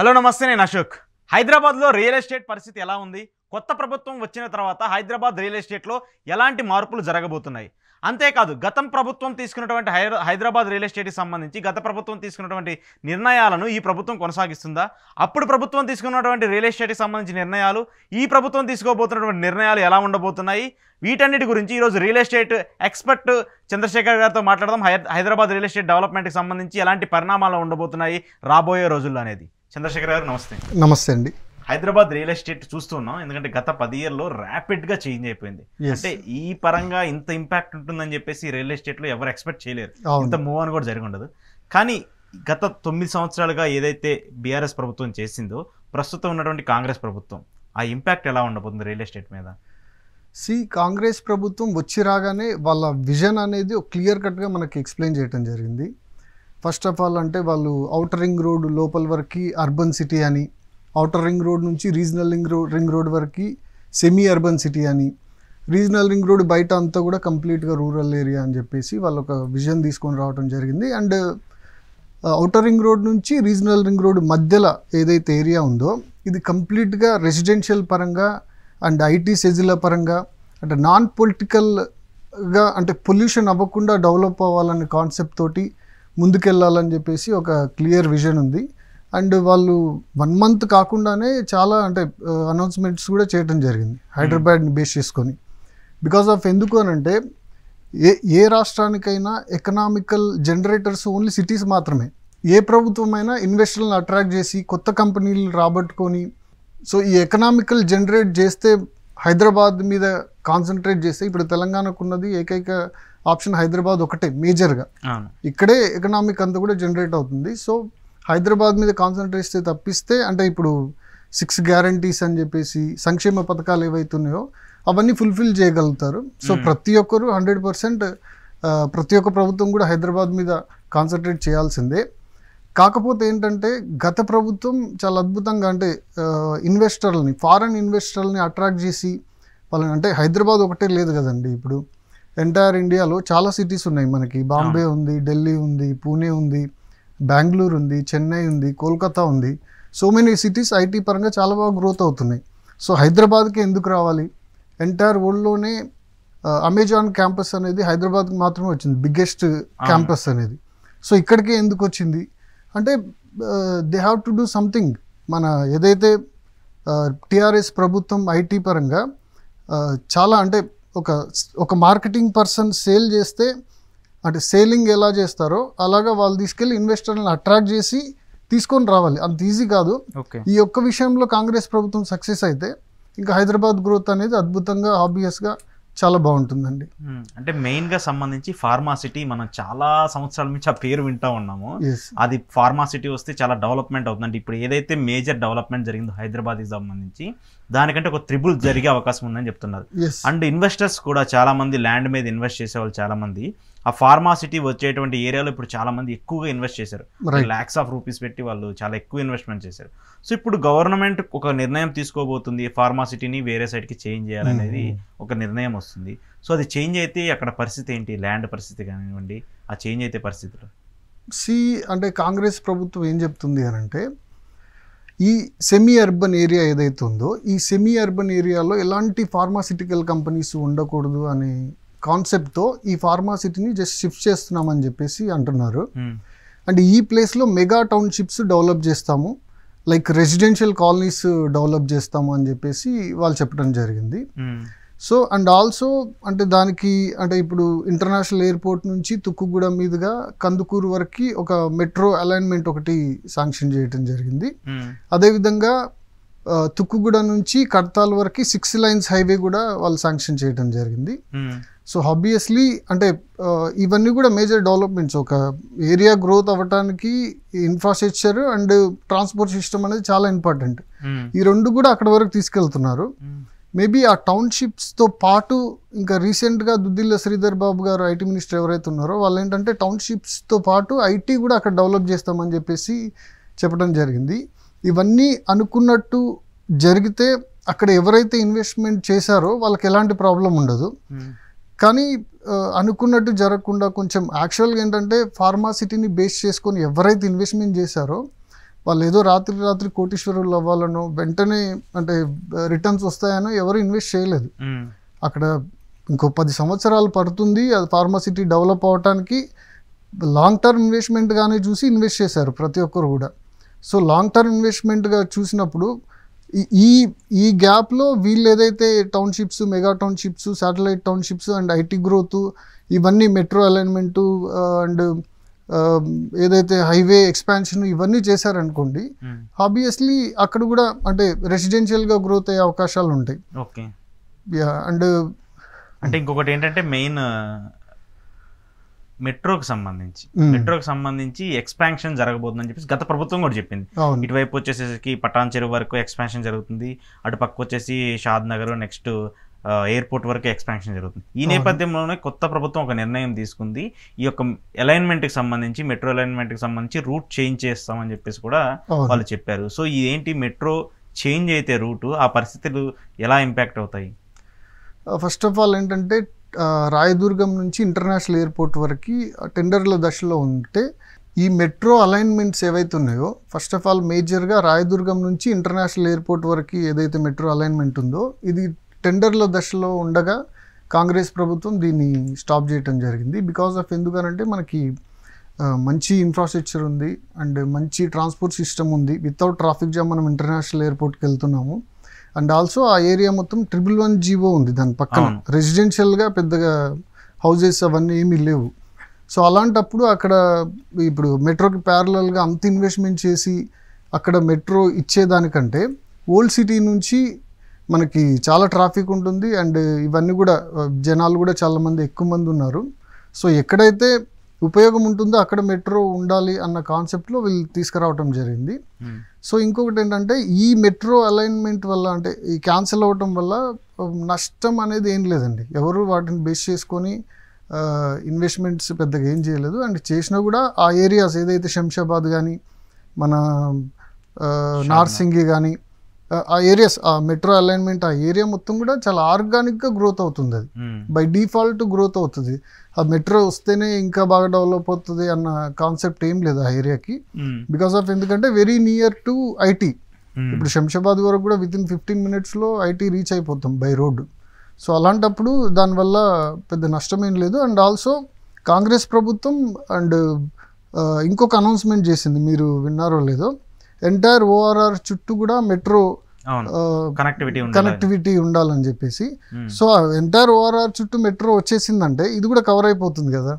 Hello నమస్తే నేను అశోక్ హైదరాబాద్లో రియల్ ఎస్టేట్ పరిస్థితి ఎలా ఉంది కొత్త ప్రభుత్వం వచ్చిన తర్వాత హైదరాబాద్ రియల్ ఎస్టేట్లో ఎలాంటి మార్పులు జరగబోతున్నాయి అంతేకాదు గతం ప్రభుత్వం తీసుకున్నటువంటి హైదరాబాద్ రియల్ ఎస్టేట్కి సంబంధించి గత ప్రభుత్వం తీసుకున్నటువంటి నిర్ణయాలను ఈ ప్రభుత్వం కొనసాగిస్తుందా అప్పుడు ప్రభుత్వం తీసుకున్నటువంటి రియల్ ఎస్టేట్కి సంబంధించిన నిర్ణయాలు ఈ ప్రభుత్వం తీసుకోబోతున్నటువంటి నిర్ణయాలు ఎలా ఉండబోతున్నాయి వీటన్నిటి గురించి ఈరోజు రియల్ ఎస్టేట్ ఎక్స్పర్ట్ చంద్రశేఖర్ గారితో మాట్లాడదాం హైదరాబాద్ రియల్ ఎస్టేట్ డెవలప్మెంట్కి సంబంధించి ఎలాంటి పరిణామాలు ఉండబోతున్నాయి రాబోయే రోజుల్లో అనేది చంద్రశేఖర్ గారు నమస్తే నమస్తే అండి హైదరాబాద్ రియల్ ఎస్టేట్ చూస్తున్నాం ఎందుకంటే గత పది ఇయర్లో ర్యాపిడ్ గా చేంజ్ అయిపోయింది అంటే ఈ పరంగా ఇంత ఇంపాక్ట్ ఉంటుందని చెప్పేసి రియల్ ఎస్టేట్ లో ఎవరు ఎక్స్పెక్ట్ చేయలేరు ఇంత మూవ్ అని కూడా జరిగి ఉండదు కానీ గత తొమ్మిది సంవత్సరాలుగా ఏదైతే బీఆర్ఎస్ ప్రభుత్వం చేసిందో ప్రస్తుతం ఉన్నటువంటి కాంగ్రెస్ ప్రభుత్వం ఆ ఇంపాక్ట్ ఎలా ఉండబోతుంది రియల్ ఎస్టేట్ మీద సి కాంగ్రెస్ ప్రభుత్వం వచ్చి రాగానే వాళ్ళ విజన్ అనేది క్లియర్ కట్గా మనకి ఎక్స్ప్లెయిన్ చేయడం జరిగింది ఫస్ట్ ఆఫ్ ఆల్ అంటే వాళ్ళు ఔటర్ రింగ్ రోడ్ లోపల వరకు అర్బన్ సిటీ అని ఔటర్ రింగ్ రోడ్ నుంచి regional ring road ring road వరకు సెమీ అర్బన్ సిటీ అని రీజనల్ రింగ్ రోడ్ బయట అంతా కూడా కంప్లీట్గా రూరల్ ఏరియా అని చెప్పేసి వాళ్ళు ఒక విజన్ తీసుకొని రావడం జరిగింది అండ్ ఔటర్ రింగ్ రోడ్ నుంచి రీజనల్ రింగ్ రోడ్ మధ్యలో ఏదైతే ఏరియా ఉందో ఇది కంప్లీట్గా రెసిడెన్షియల్ పరంగా అండ్ ఐటీ సెజిల పరంగా అంటే నాన్ పొలిటికల్గా అంటే పొల్యూషన్ అవ్వకుండా డెవలప్ అవ్వాలనే కాన్సెప్ట్ తోటి ముందుకెళ్ళాలని చెప్పేసి ఒక క్లియర్ విజన్ ఉంది అండ్ వాళ్ళు వన్ మంత్ కాకుండానే చాలా అంటే అనౌన్స్మెంట్స్ కూడా చేయడం జరిగింది హైదరాబాద్ని బేస్ చేసుకొని బికాస్ ఆఫ్ ఎందుకు అనంటే ఏ ఏ రాష్ట్రానికైనా ఎకనామికల్ జనరేటర్స్ ఓన్లీ సిటీస్ మాత్రమే ఏ ప్రభుత్వమైనా ఇన్వెస్టర్లను అట్రాక్ట్ చేసి కొత్త కంపెనీలు రాబట్టుకొని సో ఈ ఎకనామికల్ జనరేట్ చేస్తే హైదరాబాద్ మీద కాన్సన్ట్రేట్ చేస్తే ఇప్పుడు తెలంగాణకు ఉన్నది ఏకైక ఆప్షన్ హైదరాబాద్ ఒకటే మేజర్గా ఇక్కడే ఎకనామిక్ అంతా కూడా జనరేట్ అవుతుంది సో హైదరాబాద్ మీద కాన్సన్ట్రేట్ తప్పిస్తే అంటే ఇప్పుడు సిక్స్ గ్యారంటీస్ అని చెప్పేసి సంక్షేమ పథకాలు ఏవైతున్నాయో అవన్నీ ఫుల్ఫిల్ చేయగలుగుతారు సో ప్రతి ఒక్కరు హండ్రెడ్ పర్సెంట్ ప్రతి ఒక్క ప్రభుత్వం కూడా హైదరాబాద్ మీద కాన్సన్ట్రేట్ చేయాల్సిందే కాకపోతే ఏంటంటే గత ప్రభుత్వం చాలా అద్భుతంగా అంటే ఇన్వెస్టర్లని ఫారెన్ ఇన్వెస్టర్లని అట్రాక్ట్ చేసి వాళ్ళని అంటే హైదరాబాద్ ఒకటే లేదు కదండి ఇప్పుడు ఎంటైర్ ఇండియాలో చాలా సిటీస్ ఉన్నాయి మనకి బాంబే ఉంది ఢిల్లీ ఉంది పూణే ఉంది బెంగళూరు ఉంది చెన్నై ఉంది కోల్కతా ఉంది సో మెనీ సిటీస్ ఐటీ పరంగా చాలా బాగా గ్రోత్ అవుతున్నాయి సో హైదరాబాద్కి ఎందుకు రావాలి ఎంటైర్ వరల్డ్లోనే అమెజాన్ క్యాంపస్ అనేది హైదరాబాద్కి మాత్రమే వచ్చింది బిగ్గెస్ట్ క్యాంపస్ అనేది సో ఇక్కడికే ఎందుకు వచ్చింది అంటే they have to do something మన ఏదైతే టీఆర్ఎస్ ప్రభుత్వం ఐటీ పరంగా చాలా అంటే ఒక ఒక మార్కెటింగ్ పర్సన్ సేల్ చేస్తే అంటే సేలింగ్ ఎలా చేస్తారో అలాగా వాళ్ళు తీసుకెళ్ళి ఇన్వెస్టర్లను అట్రాక్ట్ చేసి తీసుకొని రావాలి అంత ఈజీ కాదు ఈ ఒక్క విషయంలో కాంగ్రెస్ ప్రభుత్వం సక్సెస్ అయితే ఇంకా హైదరాబాద్ గ్రోత్ అనేది అద్భుతంగా ఆబ్వియస్గా చాలా బాగుంటుందండి అంటే మెయిన్ గా సంబంధించి ఫార్మాసిటీ మనం చాలా సంవత్సరాల నుంచి ఆ పేరు వింటా ఉన్నాము అది ఫార్మాసిటీ వస్తే చాలా డెవలప్మెంట్ అవుతుందండి ఇప్పుడు ఏదైతే మేజర్ డెవలప్మెంట్ జరిగిందో హైదరాబాద్ సంబంధించి దానికంటే ఒక త్రిబుల్ జరిగే అవకాశం ఉందని చెప్తున్నారు అండ్ ఇన్వెస్టర్స్ కూడా చాలా మంది ల్యాండ్ మీద ఇన్వెస్ట్ చేసేవాళ్ళు మంది ఆ ఫార్మా సిటీ వచ్చేటువంటి ఏరియాలో ఇప్పుడు చాలా మంది ఎక్కువగా ఇన్వెస్ట్ చేశారు ల్యాక్స్ ఆఫ్ రూపీస్ పెట్టి వాళ్ళు చాలా ఎక్కువ ఇన్వెస్ట్మెంట్ చేశారు సో ఇప్పుడు గవర్నమెంట్ ఒక నిర్ణయం తీసుకోబోతుంది ఫార్మా సిటీని వేరే సైడ్కి చేంజ్ చేయాలనేది hmm. ఒక నిర్ణయం వస్తుంది సో అది చేంజ్ అయితే అక్కడ పరిస్థితి ఏంటి ల్యాండ్ పరిస్థితి కానివ్వండి ఆ చేంజ్ అయితే పరిస్థితులు సి అంటే కాంగ్రెస్ ప్రభుత్వం ఏం చెప్తుంది అని అంటే ఈ సెమీ అర్బన్ ఏరియా ఏదైతే ఉందో ఈ సెమీ అర్బన్ ఏరియాలో ఎలాంటి ఫార్మాసిటికల్ కంపెనీస్ ఉండకూడదు అని కాన్సెప్ట్తో ఈ ఫార్మాసిటీని జస్ట్ షిఫ్ట్ చేస్తున్నామని చెప్పేసి అంటున్నారు అండ్ ఈ ప్లేస్లో మెగా టౌన్షిప్స్ డెవలప్ చేస్తాము లైక్ రెసిడెన్షియల్ కాలనీస్ డెవలప్ చేస్తాము అని చెప్పేసి వాళ్ళు చెప్పడం జరిగింది సో అండ్ ఆల్సో అంటే దానికి అంటే ఇప్పుడు ఇంటర్నేషనల్ ఎయిర్పోర్ట్ నుంచి తుక్కుగూడెం మీదుగా కందుకూరు వరకు ఒక మెట్రో అలైన్మెంట్ ఒకటి శాంక్షన్ చేయడం జరిగింది అదేవిధంగా తుక్కుగూడ నుంచి కడతాల్ వరకు సిక్స్ లైన్స్ హైవే కూడా వాళ్ళు శాంక్షన్ చేయడం జరిగింది సో ఆబ్వియస్లీ అంటే ఇవన్నీ కూడా మేజర్ డెవలప్మెంట్స్ ఒక ఏరియా గ్రోత్ అవ్వటానికి ఇన్ఫ్రాస్ట్రక్చర్ అండ్ ట్రాన్స్పోర్ట్ సిస్టమ్ అనేది చాలా ఇంపార్టెంట్ hmm. ఈ రెండు కూడా అక్కడ వరకు తీసుకెళ్తున్నారు మేబీ hmm. ఆ టౌన్షిప్స్తో పాటు ఇంకా రీసెంట్గా దుద్దిల్ల శ్రీధర్ బాబు గారు ఐటీ మినిస్టర్ ఎవరైతే ఉన్నారో వాళ్ళు ఏంటంటే టౌన్షిప్స్తో పాటు ఐటీ కూడా అక్కడ డెవలప్ చేస్తామని చెప్పేసి చెప్పడం జరిగింది ఇవన్నీ అనుకున్నట్టు జరిగితే అక్కడ ఎవరైతే ఇన్వెస్ట్మెంట్ చేశారో వాళ్ళకి ఎలాంటి ప్రాబ్లం ఉండదు hmm. కానీ అనుకున్నట్టు జరగకుండా కొంచెం యాక్చువల్గా ఏంటంటే ఫార్మాసిటీని బేస్ చేసుకొని ఎవరైతే ఇన్వెస్ట్మెంట్ చేశారో వాళ్ళు ఏదో రాత్రి రాత్రి కోటీశ్వరులు అవ్వాలనో వెంటనే అంటే రిటర్న్స్ వస్తాయనో ఎవరు ఇన్వెస్ట్ చేయలేదు అక్కడ ఇంకో పది సంవత్సరాలు పడుతుంది అది ఫార్మాసిటీ డెవలప్ అవడానికి లాంగ్ టర్మ్ ఇన్వెస్ట్మెంట్గానే చూసి ఇన్వెస్ట్ చేశారు ప్రతి ఒక్కరు కూడా సో లాంగ్ టర్మ్ ఇన్వెస్ట్మెంట్గా చూసినప్పుడు ఈ ఈ గ్యాప్లో వీళ్ళు ఏదైతే townships mega townships satellite townships and IT growth ఇవన్నీ మెట్రో అలైన్మెంటు అండ్ ఏదైతే హైవే ఎక్స్పాన్షన్ ఇవన్నీ చేశారనుకోండి ఆబ్వియస్లీ అక్కడ కూడా అంటే రెసిడెన్షియల్గా గ్రోత్ అయ్యే అవకాశాలు ఉంటాయి ఓకే అండ్ అంటే ఇంకొకటి ఏంటంటే మెయిన్ మెట్రోకి సంబంధించి మెట్రోకి సంబంధించి ఎక్స్పాన్షన్ జరగబోతుందని చెప్పేసి గత ప్రభుత్వం కూడా చెప్పింది ఇటువైపు వచ్చేసేసరికి పటాన్ చెరువు వరకు ఎక్స్పాన్షన్ జరుగుతుంది అటు పక్క వచ్చేసి షాద్ నగర్ నెక్స్ట్ ఎయిర్పోర్ట్ వరకు ఎక్స్పాన్షన్ జరుగుతుంది ఈ నేపథ్యంలోనే కొత్త ప్రభుత్వం ఒక నిర్ణయం తీసుకుంది ఈ యొక్క అలైన్మెంట్కి సంబంధించి మెట్రో అలైన్మెంట్కి సంబంధించి రూట్ చేంజ్ చేస్తామని చెప్పేసి కూడా వాళ్ళు చెప్పారు సో ఇదేంటి మెట్రో చేంజ్ అయితే రూటు ఆ పరిస్థితులు ఎలా ఇంపాక్ట్ అవుతాయి ఫస్ట్ ఆఫ్ ఆల్ ఏంటంటే రాయదుర్గం నుంచి ఇంటర్నేషనల్ ఎయిర్పోర్ట్ వరకు టెండర్ల దశలో ఉంటే ఈ మెట్రో అలైన్మెంట్స్ ఏవైతే ఉన్నాయో ఫస్ట్ ఆఫ్ ఆల్ మేజర్గా రాయదుర్గం నుంచి ఇంటర్నేషనల్ ఎయిర్పోర్ట్ వరకు ఏదైతే మెట్రో అలైన్మెంట్ ఉందో ఇది టెండర్ల దశలో ఉండగా కాంగ్రెస్ ప్రభుత్వం దీన్ని స్టాప్ చేయటం జరిగింది బికాస్ ఆఫ్ ఎందుకనంటే మనకి మంచి ఇన్ఫ్రాస్ట్రక్చర్ ఉంది అండ్ మంచి ట్రాన్స్పోర్ట్ సిస్టమ్ ఉంది వితౌట్ ట్రాఫిక్ జామ్ మనం ఇంటర్నేషనల్ ఎయిర్పోర్ట్కి వెళ్తున్నాము అండ్ ఆల్సో ఆ ఏరియా మొత్తం ట్రిపుల్ వన్ జీవో ఉంది దాని పక్కన రెసిడెన్షియల్గా పెద్దగా హౌజెస్ అవన్నీ ఏమీ లేవు సో అలాంటప్పుడు అక్కడ ఇప్పుడు మెట్రోకి ప్యారలల్గా అంత ఇన్వెస్ట్మెంట్ చేసి అక్కడ మెట్రో ఇచ్చేదానికంటే ఓల్డ్ సిటీ నుంచి మనకి చాలా ట్రాఫిక్ ఉంటుంది అండ్ ఇవన్నీ కూడా జనాలు కూడా చాలామంది ఎక్కువ మంది ఉన్నారు సో ఎక్కడైతే ఉపయోగం ఉంటుందో అక్కడ మెట్రో ఉండాలి అన్న కాన్సెప్ట్లో వీళ్ళు తీసుకురావటం జరిగింది hmm. సో ఇంకొకటి ఏంటంటే ఈ మెట్రో అలైన్మెంట్ వల్ల అంటే ఈ క్యాన్సిల్ అవ్వటం వల్ల నష్టం అనేది ఏం లేదండి ఎవరు వాటిని బేస్ చేసుకొని ఇన్వెస్ట్మెంట్స్ పెద్దగా ఏం చేయలేదు అండ్ చేసినా కూడా ఆ ఏరియాస్ ఏదైతే శంషాబాద్ కానీ మన నార్సింగి కానీ ఆ ఏరియాస్ ఆ మెట్రో అలైన్మెంట్ ఆ ఏరియా మొత్తం కూడా చాలా ఆర్గానిక్గా గ్రోత్ అవుతుంది అది బై డిఫాల్ట్ గ్రోత్ అవుతుంది ఆ మెట్రో వస్తేనే ఇంకా బాగా డెవలప్ అవుతుంది అన్న కాన్సెప్ట్ ఏం లేదు ఆ ఏరియాకి బికాస్ ఆఫ్ ఎందుకంటే వెరీ నియర్ టు ఐటీ ఇప్పుడు శంషాబాద్ వరకు కూడా విత్ ఇన్ ఫిఫ్టీన్ మినిట్స్లో ఐటీ రీచ్ అయిపోతాం బై రోడ్ సో అలాంటప్పుడు దానివల్ల పెద్ద నష్టమేం లేదు అండ్ ఆల్సో కాంగ్రెస్ ప్రభుత్వం అండ్ uh, ఇంకొక అనౌన్స్మెంట్ చేసింది మీరు విన్నారో లేదో ఎంటైర్ ఓఆర్ఆర్ చుట్టూ కూడా మెట్రో కనెక్టివిటీ కనెక్టివిటీ ఉండాలని చెప్పేసి సో ఎంటైర్ ఓఆర్ఆర్ చుట్టూ మెట్రో వచ్చేసిందంటే ఇది కూడా కవర్ అయిపోతుంది కదా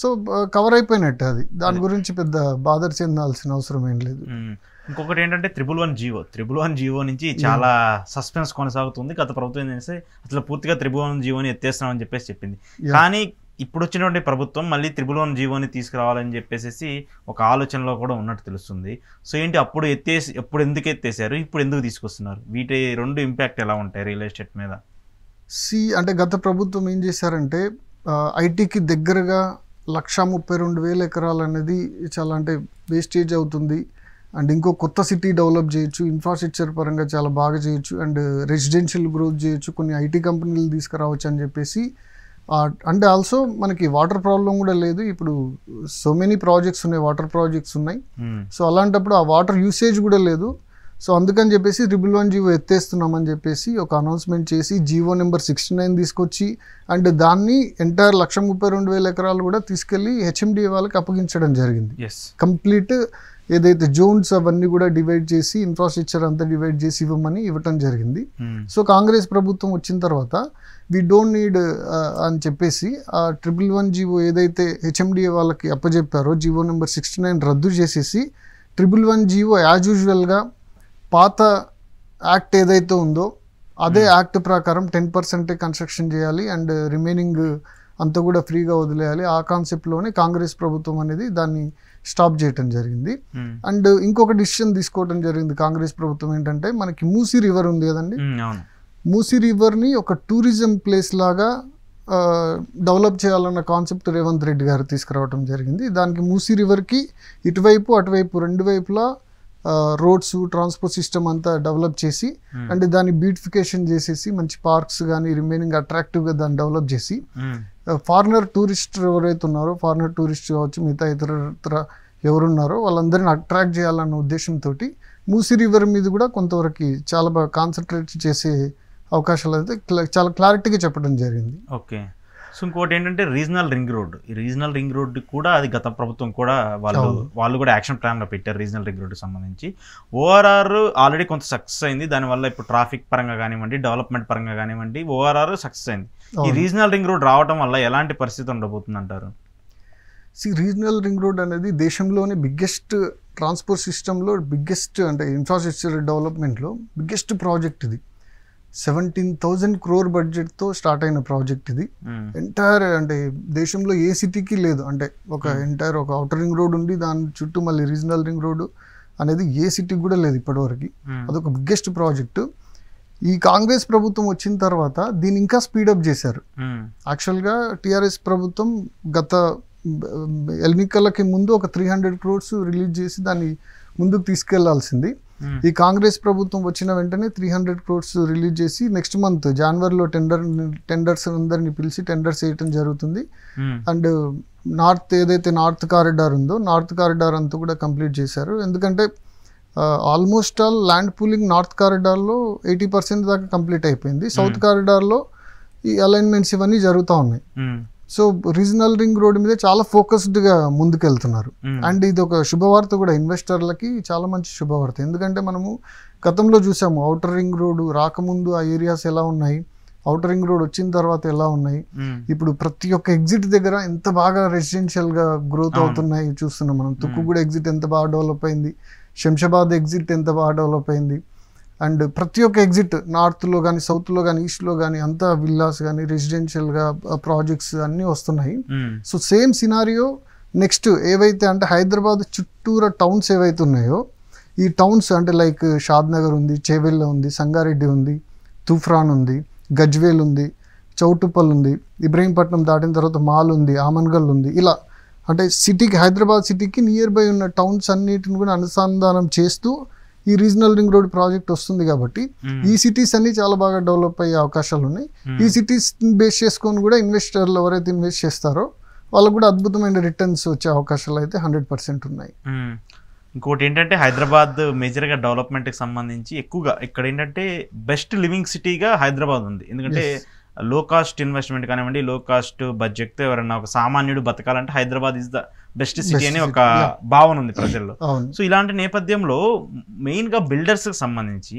సో కవర్ అయిపోయినట్టు అది దాని గురించి పెద్ద బాధర్ చెందాల్సిన అవసరం ఏం లేదు hmm. ఇంకొకటి ఏంటంటే triple one GO triple one GO నుంచి hmm. చాలా సస్పెన్స్ కొనసాగుతుంది గత ప్రభుత్వం ఏంటంటే అసలు పూర్తిగా త్రిబుల్ వన్ జీవోని ఎత్తేస్తున్నామని చెప్పేసి చెప్పింది కానీ ఇప్పుడు వచ్చినటువంటి ప్రభుత్వం మళ్ళీ త్రిబులోన్ జీవోని తీసుకురావాలని చెప్పేసి ఒక ఆలోచనలో కూడా ఉన్నట్టు తెలుస్తుంది సో ఏంటి అప్పుడు ఎత్తేసి ఎప్పుడు ఎందుకు ఎత్తేసారు ఇప్పుడు ఎందుకు తీసుకొస్తున్నారు వీటి రెండు ఇంపాక్ట్ ఎలా ఉంటాయి రియల్ ఎస్టేట్ మీద సి అంటే గత ప్రభుత్వం ఏం చేశారంటే ఐటీకి దగ్గరగా లక్ష ముప్పై రెండు వేల ఎకరాలు అనేది చాలా అంటే వేస్టేజ్ అవుతుంది అండ్ ఇంకో కొత్త సిటీ డెవలప్ చేయొచ్చు ఇన్ఫ్రాస్ట్రక్చర్ పరంగా చాలా బాగా చేయొచ్చు అండ్ రెసిడెన్షియల్ గ్రోత్ చేయొచ్చు కొన్ని ఐటీ కంపెనీలు తీసుకురావచ్చు అని చెప్పేసి అంటే ఆల్సో మనకి వాటర్ ప్రాబ్లం కూడా లేదు ఇప్పుడు సో మెనీ ప్రాజెక్ట్స్ ఉన్నాయి వాటర్ ప్రాజెక్ట్స్ ఉన్నాయి సో hmm. అలాంటప్పుడు ఆ వాటర్ యూసేజ్ కూడా లేదు సో అందుకని చెప్పేసి ట్రిపుల్ వన్ జీవో ఎత్తేస్తున్నామని చెప్పేసి ఒక అనౌన్స్మెంట్ చేసి జీవో నెంబర్ సిక్స్టీ నైన్ తీసుకొచ్చి అండ్ దాన్ని ఎంటైర్ లక్ష ముప్పై రెండు వేల ఎకరాలు కూడా తీసుకెళ్ళి హెచ్ఎండి వాళ్ళకి అప్పగించడం జరిగింది కంప్లీట్ ఏదైతే జోన్స్ అవన్నీ కూడా డివైడ్ చేసి ఇన్ఫ్రాస్ట్రక్చర్ అంతా డివైడ్ చేసి ఇవ్వమని ఇవ్వటం జరిగింది hmm. సో కాంగ్రెస్ ప్రభుత్వం వచ్చిన తర్వాత వి డోంట్ నీడ్ అని చెప్పేసి ఆ ట్రిపుల్ వన్ జీవో ఏదైతే హెచ్ఎండి వాళ్ళకి అప్పజెప్పారో జీవో నెంబర్ సిక్స్టీ నైన్ రద్దు చేసేసి ట్రిపుల్ వన్ జీవో యాజ్ యూజువల్గా పాత యాక్ట్ ఏదైతే ఉందో అదే యాక్ట్ hmm. ప్రకారం టెన్ పర్సెంటే కన్స్ట్రక్షన్ చేయాలి అండ్ రిమైనింగ్ అంత కూడా ఫ్రీగా వదిలేయాలి ఆ కాన్సెప్ట్లోనే కాంగ్రెస్ ప్రభుత్వం అనేది దాన్ని స్టాప్ చేయటం జరిగింది hmm. అండ్ ఇంకొక డిసిషన్ తీసుకోవడం జరిగింది కాంగ్రెస్ ప్రభుత్వం ఏంటంటే మనకి మూసి రివర్ ఉంది కదండి hmm, మూసి రివర్ని ఒక టూరిజం ప్లేస్ లాగా డెవలప్ చేయాలన్న కాన్సెప్ట్ రేవంత్ రెడ్డి గారు తీసుకురావడం జరిగింది దానికి మూసి రివర్కి ఇటువైపు అటువైపు రెండు వైపులా రోడ్స్ ట్రాన్స్పోర్ట్ సిస్టమ్ అంతా డెవలప్ చేసి అండ్ దాన్ని బ్యూటిఫికేషన్ చేసేసి మంచి పార్క్స్ కానీ రిమైనింగ్ అట్రాక్టివ్గా దాన్ని డెవలప్ చేసి ఫారినర్ టూరిస్ట్ ఎవరైతే ఉన్నారో ఫారినర్ టూరిస్ట్ కావచ్చు మిగతా ఇతర ఇతర ఎవరున్నారో వాళ్ళందరిని అట్రాక్ట్ చేయాలన్న ఉద్దేశంతో మూసీ రివర్ మీద కూడా కొంతవరకు చాలా బాగా కాన్సన్ట్రేట్ చేసే అవకాశాలు అయితే చాలా క్లారిటీగా చెప్పడం జరిగింది ఓకే సో ఇంకోటి ఏంటంటే రీజనల్ రింగ్ రోడ్ ఈ రీజనల్ రింగ్ రోడ్ కూడా అది గత ప్రభుత్వం కూడా వాళ్ళు వాళ్ళు కూడా యాక్షన్ ప్లాన్లో పెట్టారు రీజనల్ రింగ్ రోడ్కి సంబంధించి ఓఆర్ఆర్ ఆల్రెడీ కొంత సక్సెస్ అయింది దానివల్ల ఇప్పుడు ట్రాఫిక్ పరంగా కానివ్వండి డెవలప్మెంట్ పరంగా కానివ్వండి ఓఆర్ఆర్ సక్సెస్ అయింది ఈ రీజనల్ రింగ్ రోడ్ రావడం వల్ల ఎలాంటి పరిస్థితి ఉండబోతుంది అంటారు సి రీజనల్ రింగ్ రోడ్ అనేది దేశంలోనే బిగ్గెస్ట్ ట్రాన్స్పోర్ట్ సిస్టంలో బిగ్గెస్ట్ అంటే ఇన్ఫ్రాస్ట్రక్చర్ డెవలప్మెంట్లో బిగ్గెస్ట్ ప్రాజెక్ట్ ఇది సెవెంటీన్ థౌజండ్ క్రోర్ బడ్జెట్తో స్టార్ట్ అయిన ప్రాజెక్ట్ ఇది ఎంటైర్ అంటే దేశంలో ఏ సిటీకి లేదు అంటే ఒక ఎంటైర్ ఒక అవుటర్ రింగ్ రోడ్ ఉండి దాని చుట్టూ మళ్ళీ రీజనల్ రింగ్ రోడ్ అనేది ఏ సిటీకి కూడా లేదు ఇప్పటివరకు అదొక బిగ్గెస్ట్ ప్రాజెక్ట్ ఈ కాంగ్రెస్ ప్రభుత్వం వచ్చిన తర్వాత దీన్ని ఇంకా స్పీడప్ చేశారు యాక్చువల్గా టీఆర్ఎస్ ప్రభుత్వం గత ఎన్నికలకి ముందు ఒక త్రీ హండ్రెడ్ క్రోర్స్ రిలీజ్ చేసి దాన్ని ముందుకు తీసుకెళ్లాల్సింది ఈ కాంగ్రెస్ ప్రభుత్వం వచ్చిన వెంటనే త్రీ హండ్రెడ్ క్రోడ్స్ రిలీజ్ చేసి నెక్స్ట్ మంత్ జనవరిలో టెండర్ టెండర్స్ అందరిని పిలిచి టెండర్స్ వేయటం జరుగుతుంది అండ్ hmm. నార్త్ ఏదైతే నార్త్ కారిడార్ ఉందో నార్త్ కారిడార్ అంతా కూడా కంప్లీట్ చేశారు ఎందుకంటే almost all land pooling north కారిడార్లో ఎయిటీ పర్సెంట్ దాకా కంప్లీట్ అయిపోయింది సౌత్ hmm. కారిడార్లో ఈ అలైన్మెంట్స్ ఇవన్నీ జరుగుతూ ఉన్నాయి hmm. So regional ring road మీద చాలా ఫోకస్డ్గా ముందుకెళ్తున్నారు అండ్ ఇది ఒక శుభవార్త కూడా ఇన్వెస్టర్లకి చాలా మంచి శుభవార్త ఎందుకంటే మనము గతంలో చూసాము అవుటర్ రింగ్ రోడ్ రాకముందు ఆ ఏరియాస్ ఎలా ఉన్నాయి అవుటర్ రింగ్ రోడ్ వచ్చిన తర్వాత ఎలా ఉన్నాయి ఇప్పుడు ప్రతి ఒక్క ఎగ్జిట్ దగ్గర ఎంత బాగా రెసిడెన్షియల్గా గ్రోత్ అవుతున్నాయి చూస్తున్నాం మనం తుక్కుగూడ ఎగ్జిట్ ఎంత బాగా డెవలప్ అయింది శంషాబాద్ ఎగ్జిట్ ఎంత బాగా డెవలప్ అయింది అండ్ ప్రతి ఒక్క ఎగ్జిట్ నార్త్లో కానీ సౌత్లో కానీ ఈస్ట్లో కానీ అంతా విల్లాస్ కానీ రెసిడెన్షియల్గా ప్రాజెక్ట్స్ అన్నీ వస్తున్నాయి సో సేమ్ సినారియో నెక్స్ట్ ఏవైతే అంటే హైదరాబాద్ చుట్టూరా టౌన్స్ ఏవైతే ఉన్నాయో ఈ టౌన్స్ అంటే లైక్ షాద్నగర్ ఉంది చేవెల్ల ఉంది సంగారెడ్డి ఉంది తుఫ్రాన్ ఉంది గజ్వేల్ ఉంది చౌటుపల్ ఉంది ఇబ్రహీంపట్నం దాటిన తర్వాత మాల్ ఉంది ఆమన్గల్ ఉంది ఇలా అంటే సిటీకి హైదరాబాద్ సిటీకి నియర్ బై ఉన్న టౌన్స్ అన్నిటిని కూడా అనుసంధానం చేస్తూ ఈ రీజనల్ రింగ్ రోడ్ ప్రాజెక్ట్ వస్తుంది కాబట్టి hmm. ఈ సిటీస్ అన్ని చాలా బాగా డెవలప్ అయ్యే అవకాశాలు ఉన్నాయి hmm. ఈ సిటీస్ బేస్ చేసుకొని కూడా ఇన్వెస్టర్లు ఎవరైతే ఇన్వెస్ట్ చేస్తారో వాళ్ళకు కూడా అద్భుతమైన రిటర్న్స్ వచ్చే అవకాశాలు అయితే హండ్రెడ్ పర్సెంట్ ఉన్నాయి hmm. ఇంకోటి ఏంటంటే హైదరాబాద్ మేజర్గా డెవలప్మెంట్కి సంబంధించి ఎక్కువగా ఇక్కడ ఏంటంటే బెస్ట్ లివింగ్ సిటీగా హైదరాబాద్ ఉంది ఎందుకంటే లో కాస్ట్ ఇన్వెస్ట్మెంట్ కానివ్వండి లో కాస్ట్ బడ్జెట్తో ఎవరైనా ఒక సామాన్యుడు బతకాలంటే Hyderabad is the best city అనే ఒక భావన ఉంది ప్రజల్లో సో ఇలాంటి నేపథ్యంలో మెయిన్ గా బిల్డర్స్ కి సంబంధించి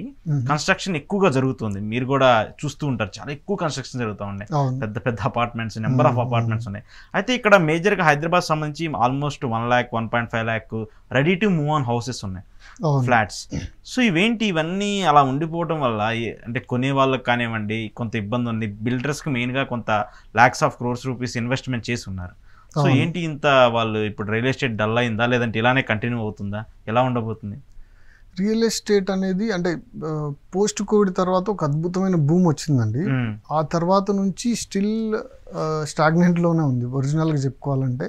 కన్స్ట్రక్షన్ ఎక్కువగా జరుగుతుంది మీరు కూడా చూస్తూ ఉంటారు చాలా ఎక్కువ కన్స్ట్రక్షన్ జరుగుతూ ఉన్నాయి పెద్ద పెద్ద అపార్ట్మెంట్స్ నెంబర్ ఆఫ్ అపార్ట్మెంట్స్ ఉన్నాయి అయితే ఇక్కడ మేజర్ గా హైదరాబాద్ సంబంధించి almost one lakh one point five lakh ready to move on houses ఉన్నాయి ఫ్లాట్స్ సో ఇవేంటి ఇవన్నీ అలా ఉండిపోవడం వల్ల అంటే కొనే వాళ్ళకి కానివ్వండి కొంత ఇబ్బంది ఉంది బిల్డర్స్ కి మెయిన్ గా కొంత lakhs of crores rupees investment చేసి ఉన్నారు సో ఏంటి ఇంత వాళ్ళు ఇప్పుడు రియల్ ఎస్టేట్ డల్ అయిందా లేదంటే ఇలానే కంటిన్యూ అవుతుందా ఎలా ఉండబోతుంది రియల్ ఎస్టేట్ అనేది అంటే పోస్ట్ కోవిడ్ తర్వాత ఒక అద్భుతమైన భూమి వచ్చిందండి ఆ తర్వాత నుంచి స్టిల్ స్టాగ్నెంట్ లోనే ఉంది ఒరిజినల్ గా చెప్పుకోవాలంటే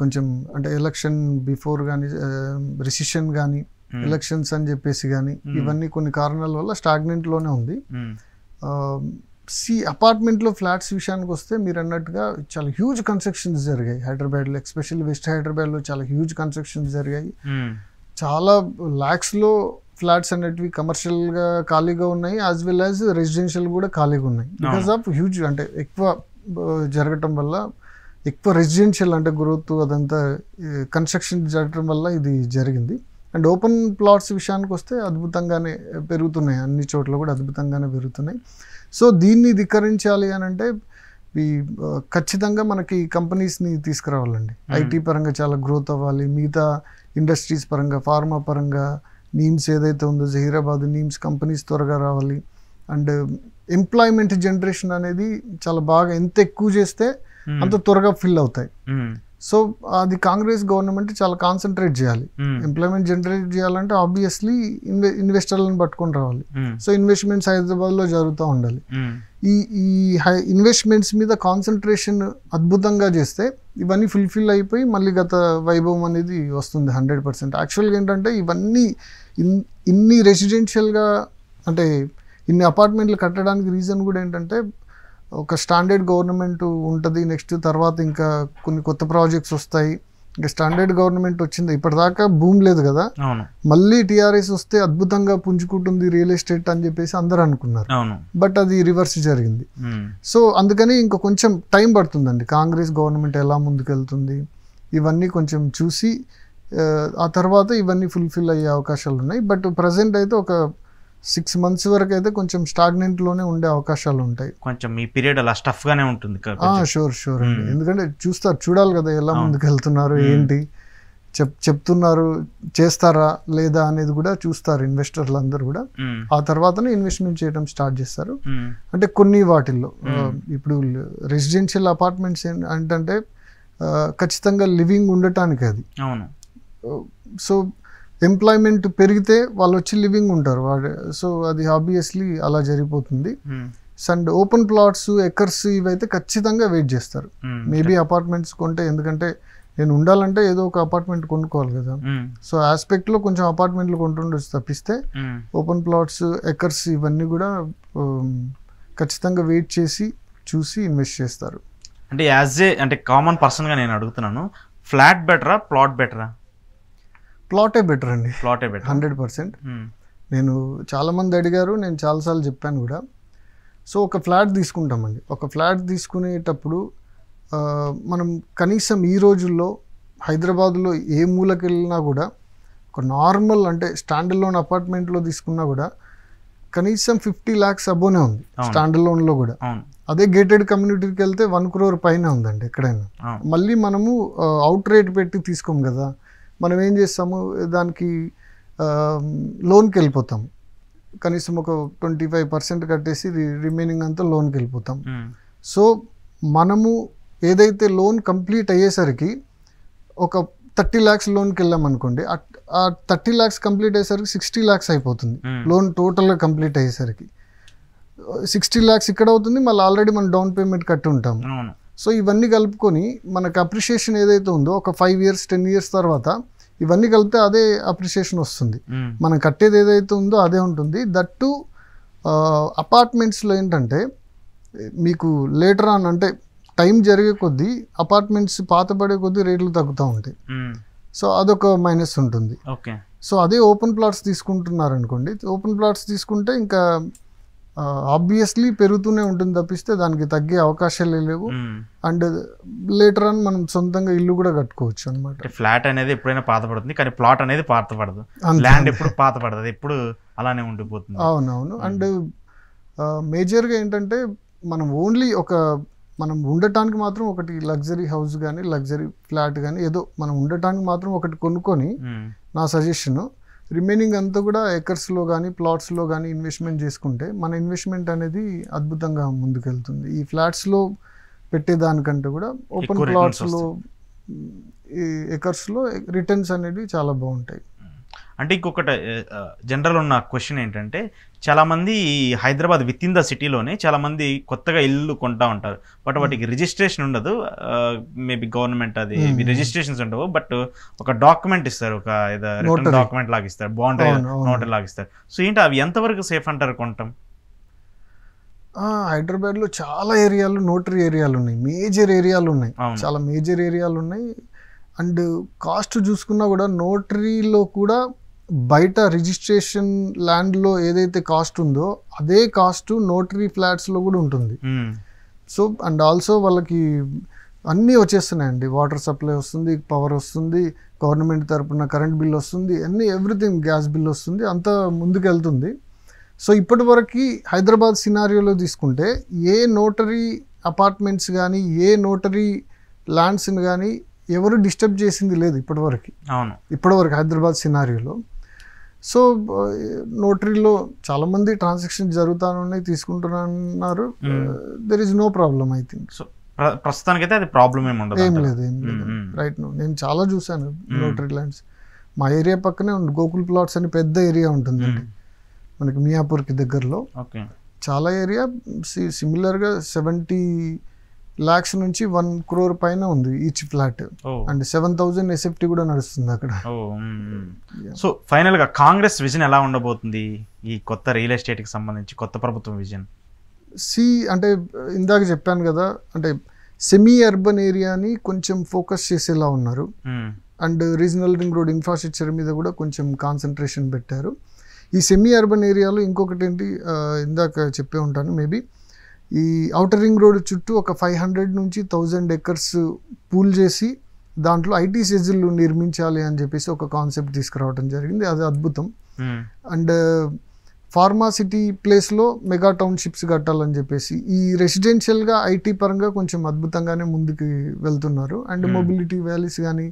కొంచెం అంటే ఎలక్షన్ బిఫోర్ కానీ రిసిషన్ కానీ ఎలక్షన్స్ అని చెప్పేసి కానీ ఇవన్నీ కొన్ని కారణాల వల్ల స్టాగ్నెంట్ లోనే ఉంది సి అపార్ట్మెంట్లో ఫ్లాట్స్ విషయానికి వస్తే మీరు అన్నట్టుగా చాలా హ్యూజ్ కన్స్ట్రక్షన్స్ జరిగాయి హైదరాబాద్లో ఎస్పెషల్లీ వెస్ట్ హైదరాబాద్లో చాలా హ్యూజ్ కన్స్ట్రక్షన్స్ జరిగాయి hmm. చాలా ల్యాక్స్లో ఫ్లాట్స్ అనేటివి కమర్షియల్గా ఖాళీగా ఉన్నాయి యాజ్ వెల్ యాజ్ రెసిడెన్షియల్ కూడా ఖాళీగా ఉన్నాయి బికాస్ ఆఫ్ హ్యూజ్ అంటే ఎక్కువ జరగటం వల్ల ఎక్కువ రెసిడెన్షియల్ అంటే గ్రోత్ అదంతా కన్స్ట్రక్షన్ జరగడం వల్ల ఇది జరిగింది అండ్ ఓపెన్ ప్లాట్స్ విషయానికి వస్తే అద్భుతంగానే పెరుగుతున్నాయి అన్ని చోట్ల కూడా అద్భుతంగానే పెరుగుతున్నాయి సో దీన్ని ధిక్కరించాలి అని అంటే ఈ ఖచ్చితంగా మనకి కంపెనీస్ని తీసుకురావాలండి ఐటీ పరంగా చాలా గ్రోత్ అవ్వాలి మిగతా ఇండస్ట్రీస్ పరంగా ఫార్మా పరంగా నీమ్స్ ఏదైతే ఉందో జహీరాబాద్ నీమ్స్ కంపెనీస్ త్వరగా రావాలి అండ్ ఎంప్లాయ్మెంట్ జనరేషన్ అనేది చాలా బాగా ఎంత ఎక్కువ చేస్తే అంత త్వరగా ఫిల్ అవుతాయి సో అది కాంగ్రెస్ గవర్నమెంట్ చాలా కాన్సన్ట్రేట్ చేయాలి ఎంప్లాయ్మెంట్ hmm. జనరేట్ చేయాలంటే ఆబ్వియస్లీ ఇన్వె ఇన్వెస్టర్లను పట్టుకొని రావాలి సో hmm. ఇన్వెస్ట్మెంట్స్ హైదరాబాద్లో జరుగుతూ ఉండాలి hmm. ఈ ఈ హై ఇన్వెస్ట్మెంట్స్ మీద కాన్సన్ట్రేషన్ అద్భుతంగా చేస్తే ఇవన్నీ ఫుల్ఫిల్ అయిపోయి మళ్ళీ గత వైభవం అనేది వస్తుంది హండ్రెడ్ పర్సెంట్ యాక్చువల్గా ఏంటంటే ఇవన్నీ ఇన్ ఇన్ని రెసిడెన్షియల్గా అంటే ఇన్ని అపార్ట్మెంట్లు కట్టడానికి రీజన్ కూడా ఏంటంటే ఒక స్టాండర్డ్ గవర్నమెంట్ ఉంటుంది నెక్స్ట్ తర్వాత ఇంకా కొన్ని కొత్త ప్రాజెక్ట్స్ వస్తాయి ఇంకా స్టాండర్డ్ గవర్నమెంట్ వచ్చింది ఇప్పటిదాకా భూమి లేదు కదా మళ్ళీ టీఆర్ఎస్ వస్తే అద్భుతంగా పుంజుకుంటుంది రియల్ ఎస్టేట్ అని చెప్పేసి అందరు అనుకున్నారు బట్ అది రివర్స్ జరిగింది సో అందుకని ఇంకా కొంచెం టైం పడుతుందండి కాంగ్రెస్ గవర్నమెంట్ ఎలా ముందుకెళ్తుంది ఇవన్నీ కొంచెం చూసి ఆ తర్వాత ఇవన్నీ ఫుల్ఫిల్ అయ్యే అవకాశాలు ఉన్నాయి బట్ ప్రజెంట్ అయితే ఒక సిక్స్ మంత్స్ వరకు అయితే కొంచెం స్టాగ్నెంట్ లోనే ఉండే అవకాశాలు ఉంటాయి కొంచెం ఈ పీరియడ్ అలా స్టఫ్ గానే ఉంటుంది షూర్ షూర్ అండి ఎందుకంటే చూస్తారు చూడాలి కదా ఎలా ముందుకు వెళ్తున్నారు ఏంటి చెప్ చెప్తున్నారు చేస్తారా లేదా అనేది కూడా చూస్తారు ఇన్వెస్టర్లు అందరూ కూడా ఆ తర్వాతనే ఇన్వెస్ట్మెంట్ చేయడం స్టార్ట్ చేస్తారు అంటే కొన్ని వాటిల్లో ఇప్పుడు రెసిడెన్షియల్ అపార్ట్మెంట్స్ ఏంటంటే ఖచ్చితంగా లివింగ్ ఉండటానికి అది సో ఎంప్లాయ్మెంట్ పెరిగితే వాళ్ళు వచ్చి లివింగ్ ఉంటారు వాడు సో అది ఆబ్వియస్లీ అలా జరిగిపోతుంది hmm. And open plots acres ఇవైతే ఖచ్చితంగా వెయిట్ చేస్తారు మేబీ hmm. అపార్ట్మెంట్స్ కొంటే ఎందుకంటే నేను ఉండాలంటే ఏదో ఒక అపార్ట్మెంట్ కొనుక్కోవాలి కదా hmm. సో ఆస్పెక్ట్ లో కొంచెం అపార్ట్మెంట్లు కొంటుండొచ్చు తప్పిస్తే ఓపెన్ ప్లాట్స్ ఎకర్స్ ఇవన్నీ కూడా ఖచ్చితంగా వెయిట్ చేసి చూసి ఇన్వెస్ట్ చేస్తారు అంటే యాజ్ ఏ అంటే కామన్ పర్సన్గా నేను అడుగుతున్నాను ఫ్లాట్ బెటరా ప్లాట్ బెటరా ప్లాటే బెటర్ అండి ప్లాటే బెటర్ హండ్రెడ్ పర్సెంట్ hmm. నేను చాలామంది అడిగారు నేను చాలాసార్లు చెప్పాను కూడా సో ఒక ఫ్లాట్ తీసుకుంటామండి ఒక ఫ్లాట్ తీసుకునేటప్పుడు మనం కనీసం ఈ రోజుల్లో హైదరాబాద్లో ఏ మూలకి వెళ్ళినా కూడా ఒక నార్మల్ అంటే స్టాండ్ లోన్ అపార్ట్మెంట్లో తీసుకున్నా కూడా కనీసం ఫిఫ్టీ ల్యాక్స్ అబోనే ఉంది స్టాండ్ లోన్లో కూడా అదే గేటెడ్ కమ్యూనిటీకి వెళ్తే వన్ క్రోర్ పైన ఉందండి ఎక్కడైనా మళ్ళీ మనము అవుట్ రేట్ పెట్టి తీసుకోం కదా మనం ఏం చేస్తాము దానికి లోన్కి వెళ్ళిపోతాం కనీసం ఒక ట్వంటీ ఫైవ్ పర్సెంట్ కట్టేసి రిమైనింగ్ అంతా లోన్కి వెళ్ళిపోతాం సో మనము ఏదైతే లోన్ కంప్లీట్ అయ్యేసరికి ఒక థర్టీ ల్యాక్స్ లోన్కి వెళ్ళాం అనుకోండి ఆ థర్టీ ల్యాక్స్ కంప్లీట్ అయ్యేసరికి సిక్స్టీ ల్యాక్స్ అయిపోతుంది లోన్ టోటల్గా కంప్లీట్ అయ్యేసరికి సిక్స్టీ ల్యాక్స్ ఇక్కడ అవుతుంది మళ్ళీ ఆల్రెడీ మనం డౌన్ పేమెంట్ కట్టి ఉంటాము సో ఇవన్నీ కలుపుకొని మనకు అప్రిషియేషన్ ఏదైతే ఉందో ఒక ఫైవ్ ఇయర్స్ టెన్ ఇయర్స్ తర్వాత ఇవన్నీ కలిపితే అదే అప్రిషియేషన్ వస్తుంది hmm. మనం కట్టేది ఏదైతే ఉందో అదే ఉంటుంది దట్టు అపార్ట్మెంట్స్లో ఏంటంటే మీకు లేటర్ ఆన్ అంటే టైం జరిగే కొద్దీ అపార్ట్మెంట్స్ పాతపడే కొద్దీ రేట్లు తగ్గుతూ ఉంటాయి hmm. సో అదొక మైనస్ ఉంటుంది ఓకే సో అదే ఓపెన్ ప్లాట్స్ తీసుకుంటున్నారు అనుకోండి ఓపెన్ ప్లాట్స్ తీసుకుంటే ఇంకా ఆబ్వియస్లీ పెరుగుతూనే ఉంటుంది తప్పిస్తే దానికి తగ్గే అవకాశాలు లేవు అండ్ లేటర్ అని మనం సొంతంగా ఇల్లు కూడా కట్టుకోవచ్చు అనమాట ఫ్లాట్ అనేది ఎప్పుడైనా పాతపడుతుంది కానీ ప్లాట్ అనేది పాత పడదు ల్యాండ్ ఎప్పుడు పడదు ఎప్పుడు అలానే ఉండిపోతుంది అవునవును అండ్ మేజర్గా ఏంటంటే మనం ఓన్లీ ఒక మనం ఉండటానికి మాత్రం ఒకటి లగ్జరీ హౌస్ కానీ లగ్జరీ ఫ్లాట్ కానీ ఏదో మనం ఉండటానికి మాత్రం ఒకటి కొనుక్కొని నా సజెషను రిమైనింగ్ అంతా కూడా ఎకర్స్లో కానీ ప్లాట్స్లో కానీ ఇన్వెస్ట్మెంట్ చేసుకుంటే మన ఇన్వెస్ట్మెంట్ అనేది అద్భుతంగా ముందుకెళ్తుంది ఈ ఫ్లాట్స్లో పెట్టేదానికంటే కూడా ఓపెన్ ప్లాట్స్లో ఎకర్స్లో రిటర్న్స్ అనేవి చాలా బాగుంటాయి అంటే ఇంకొకటి జనరల్ ఉన్న క్వశ్చన్ ఏంటంటే చాలామంది హైదరాబాద్ విత్ ఇన్ ద సిటీలోనే చాలామంది కొత్తగా ఇల్లు కొంటా ఉంటారు బట్ hmm. వాటికి రిజిస్ట్రేషన్ ఉండదు మేబీ గవర్నమెంట్ అది రిజిస్ట్రేషన్స్ hmm. ఉండవు బట్ ఒక డాక్యుమెంట్ ఇస్తారు ఒక ఏదో డాక్యుమెంట్ లాగా ఇస్తారు బాండ్ నోటర్ లాగా ఇస్తారు సో ఏంటి అవి ఎంతవరకు సేఫ్ అంటారు కొంటాం హైదరాబాద్లో చాలా ఏరియాలు నోటరీ ఏరియాలు ఉన్నాయి మేజర్ ఏరియాలు ఉన్నాయి చాలా మేజర్ ఏరియాలు ఉన్నాయి అండ్ కాస్ట్ చూసుకున్నా కూడా నోటరీలో కూడా బయట రిజిస్ట్రేషన్ ల్యాండ్లో ఏదైతే కాస్ట్ ఉందో అదే కాస్ట్ నోటరీ ఫ్లాట్స్లో కూడా ఉంటుంది సో అండ్ ఆల్సో వాళ్ళకి అన్నీ వచ్చేస్తున్నాయండి వాటర్ సప్లై వస్తుంది పవర్ వస్తుంది గవర్నమెంట్ తరపున కరెంట్ బిల్ వస్తుంది అన్నీ ఎవ్రీథింగ్ గ్యాస్ బిల్ వస్తుంది అంతా ముందుకు వెళ్తుంది సో ఇప్పటి వరకు హైదరాబాద్ సినారియోలో తీసుకుంటే ఏ నోటరీ అపార్ట్మెంట్స్ కానీ ఏ నోటరీ ల్యాండ్స్ని కానీ ఎవరు డిస్టర్బ్ చేసింది లేదు ఇప్పటివరకు అవును ఇప్పటివరకు హైదరాబాద్ సినారియోలో సో నోటరీలో చాలామంది ట్రాన్సాక్షన్ జరుగుతానని తీసుకుంటున్నారు there is no problem I think so ప్రస్తుతానికైతే అది ప్రాబ్లం ఏమి ఉండదు ఏం లేదు ఏం లేదు రైట్ నేను చాలా చూశాను నోటరీ ల్యాండ్స్ మా ఏరియా పక్కనే ఉంది గోకుల్ ప్లాట్స్ అని పెద్ద ఏరియా ఉంటుందండి మనకి మియాపూర్కి దగ్గరలో చాలా ఏరియా సిమిలర్గా సెవెంటీ లాక్స్ నుంచి వన్ క్రోర్ పైన ఉంది each flat and seven thousand SFT కూడా నడుస్తుంది అక్కడ సో ఫైనల్ గా కాంగ్రెస్ విజన్ ఎలా ఉండబోతుంది ఈ కొత్త రియల్ ఎస్టేట్ కి సంబంధించి కొత్త ప్రభుత్వం విజన్ సి అంటే ఇందాక చెప్పాను కదా అంటే సెమీ అర్బన్ ఏరియాని కొంచెం ఫోకస్ చేసేలా ఉన్నారు and regional ring road infrastructure మీద కూడా కొంచెం కాన్సన్ట్రేషన్ పెట్టారు ఈ సెమీ అర్బన్ ఏరియాలో ఇంకొకటి ఏంటి ఇందాక చెప్పే ఉంటాను మేబీ ఈ ఔటర్ రింగ్ రోడ్ చుట్టూ ఒక ఫైవ్ హండ్రెడ్ నుంచి థౌజండ్ ఎకర్స్ పూల్ చేసి దాంట్లో ఐటీ సెజిల్ నిర్మించాలి అని చెప్పేసి ఒక కాన్సెప్ట్ తీసుకురావడం జరిగింది అది అద్భుతం అండ్ ఫార్మా సిటీ ప్లేస్లో మెగా టౌన్షిప్స్ కట్టాలని చెప్పేసి ఈ రెసిడెన్షియల్గా ఐటీ పరంగా కొంచెం అద్భుతంగానే ముందుకు వెళ్తున్నారు అండ్ మొబిలిటీ వ్యాలీస్ కానీ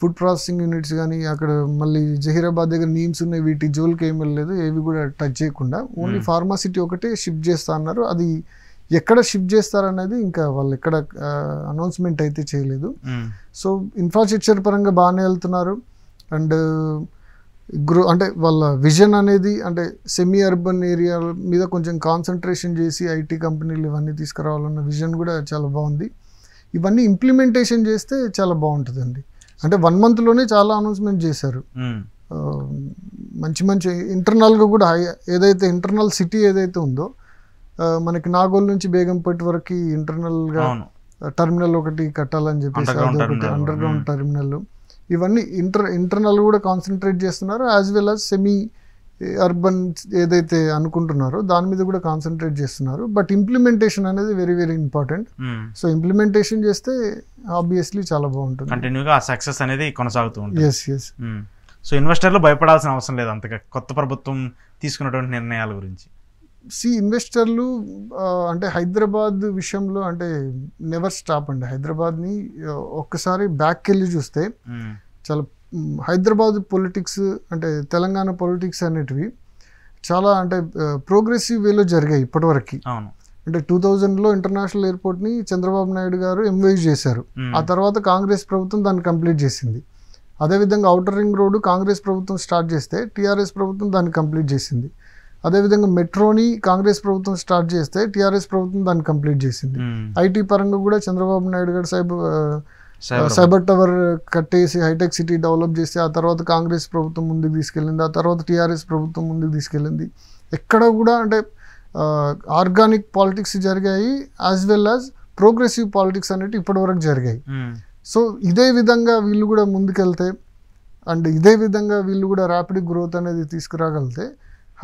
ఫుడ్ ప్రాసెసింగ్ యూనిట్స్ కానీ అక్కడ మళ్ళీ జహీరాబాద్ దగ్గర నీమ్స్ ఉన్నాయి వీటి జోలికి ఏమీ వెళ్ళలేదు ఏవి కూడా టచ్ చేయకుండా ఓన్లీ ఫార్మా సిటీ ఒకటే షిఫ్ట్ చేస్తా అన్నారు అది ఎక్కడ షిఫ్ట్ చేస్తారనేది ఇంకా వాళ్ళు ఎక్కడ అనౌన్స్మెంట్ అయితే చేయలేదు సో ఇన్ఫ్రాస్ట్రక్చర్ పరంగా బాగానే వెళ్తున్నారు అండ్ గ్రో అంటే వాళ్ళ విజన్ అనేది అంటే సెమీ అర్బన్ ఏరియా మీద కొంచెం కాన్సన్ట్రేషన్ చేసి ఐటీ కంపెనీలు ఇవన్నీ తీసుకురావాలన్న విజన్ కూడా చాలా బాగుంది ఇవన్నీ ఇంప్లిమెంటేషన్ చేస్తే చాలా బాగుంటుందండి అంటే వన్ మంత్లోనే చాలా అనౌన్స్మెంట్ చేశారు మంచి మంచి ఇంటర్నల్గా కూడా ఏదైతే ఇంటర్నల్ సిటీ ఏదైతే ఉందో మనకి నాగోల్ నుంచి బేగంపేట వరకు ఇంటర్నల్ గా టర్మినల్ ఒకటి కట్టాలని చెప్పేసి అండర్ గ్రౌండ్ టర్మినల్ ఇవన్నీ ఇంటర్ ఇంటర్నల్ కూడా కాన్సన్ట్రేట్ చేస్తున్నారు as well as semi urban ఏదైతే అనుకుంటున్నారో దాని మీద కూడా కాన్సన్ట్రేట్ చేస్తున్నారు బట్ ఇంప్లిమెంటేషన్ అనేది very very important so implementation చేస్తే ఆబ్వియస్లీ చాలా బాగుంటుంది కంటిన్యూగా ఆ సక్సెస్ అనేది కొనసాగుతూ ఉంటుంది ఎస్ ఎస్ సో ఇన్వెస్టర్లు భయపడాల్సిన అవసరం లేదు అంతగా కొత్త ప్రభుత్వం తీసుకున్నటువంటి నిర్ణయాల గురించి సి ఇన్వెస్టర్లు అంటే హైదరాబాద్ విషయంలో అంటే నెవర్ స్టాప్ అండి హైదరాబాద్ని ఒక్కసారి బ్యాక్ వెళ్ళి చూస్తే చాలా హైదరాబాద్ పొలిటిక్స్ అంటే తెలంగాణ పొలిటిక్స్ అనేటివి చాలా అంటే ప్రోగ్రెసివ్ వేలో జరిగాయి ఇప్పటివరకు అంటే టూ థౌజండ్లో ఇంటర్నేషనల్ ఎయిర్పోర్ట్ని చంద్రబాబు నాయుడు గారు ఎంవైజ్ చేశారు ఆ తర్వాత కాంగ్రెస్ ప్రభుత్వం దాన్ని కంప్లీట్ చేసింది అదేవిధంగా ఔటర్ రింగ్ రోడ్డు కాంగ్రెస్ ప్రభుత్వం స్టార్ట్ చేస్తే టీఆర్ఎస్ ప్రభుత్వం దాన్ని కంప్లీట్ చేసింది అదేవిధంగా మెట్రోని కాంగ్రెస్ ప్రభుత్వం స్టార్ట్ చేస్తే టీఆర్ఎస్ ప్రభుత్వం దాన్ని కంప్లీట్ చేసింది ఐటీ పరంగా కూడా Chandrababu Naidu garu cyber cyber tower కట్టేసి హైటెక్ సిటీ డెవలప్ చేసి ఆ తర్వాత కాంగ్రెస్ ప్రభుత్వం ముందుకు తీసుకెళ్ళింది ఆ తర్వాత టీఆర్ఎస్ ప్రభుత్వం ముందుకు తీసుకెళ్ళింది ఎక్కడ కూడా అంటే ఆర్గానిక్ పాలిటిక్స్ జరిగాయి as well as progressive politics అనేవి ఇప్పటివరకు జరిగాయి సో ఇదే విధంగా వీళ్ళు కూడా ముందుకెళ్తే అండ్ ఇదే విధంగా వీళ్ళు కూడా ర్యాపిడ్ గ్రోత్ అనేది తీసుకురాగలితే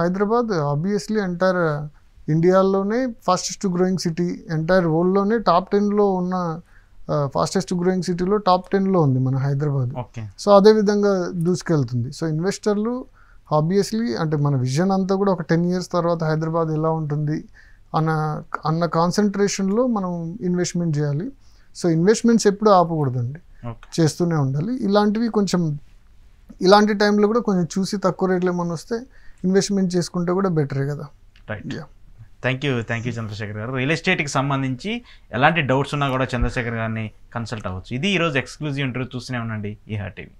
హైదరాబాద్ ఆబ్వియస్లీ ఎంటైర్ ఇండియాలోనే ఫాస్టెస్ట్ గ్రోయింగ్ సిటీ ఎంటైర్ వరల్డ్లోనే టాప్ టెన్లో ఉన్న ఫాస్టెస్ట్ గ్రోయింగ్ సిటీలో టాప్ టెన్లో ఉంది మన హైదరాబాద్ సో అదే విధంగా దూసుకెళ్తుంది సో ఇన్వెస్టర్లు ఆబ్వియస్లీ అంటే మన విజన్ అంతా కూడా ఒక టెన్ ఇయర్స్ తర్వాత హైదరాబాద్ ఎలా ఉంటుంది అన్న అన్న కాన్సన్ట్రేషన్లో మనం ఇన్వెస్ట్మెంట్ చేయాలి సో ఇన్వెస్ట్మెంట్స్ ఎప్పుడూ ఆపకూడదండి చేస్తూనే ఉండాలి ఇలాంటివి కొంచెం ఇలాంటి టైంలో కూడా కొంచెం చూసి తక్కువ రేట్లు ఏమైనా వస్తే ఇన్వెస్ట్మెంట్ చేసుకుంటే కూడా బెటర్ కదా right thank you thank you Chandrasekhar garu real ఎస్టేట్కి సంబంధించి ఎలాంటి డౌట్స్ ఉన్నా కూడా చంద్రశేఖర్ గారిని కన్సల్ట్ అవ్వచ్చు ఇది ఈరోజు ఎక్స్క్లూజివ్ ఇంటర్వ్యూ చూస్తూనే ఉండండి ఈహా టీవీ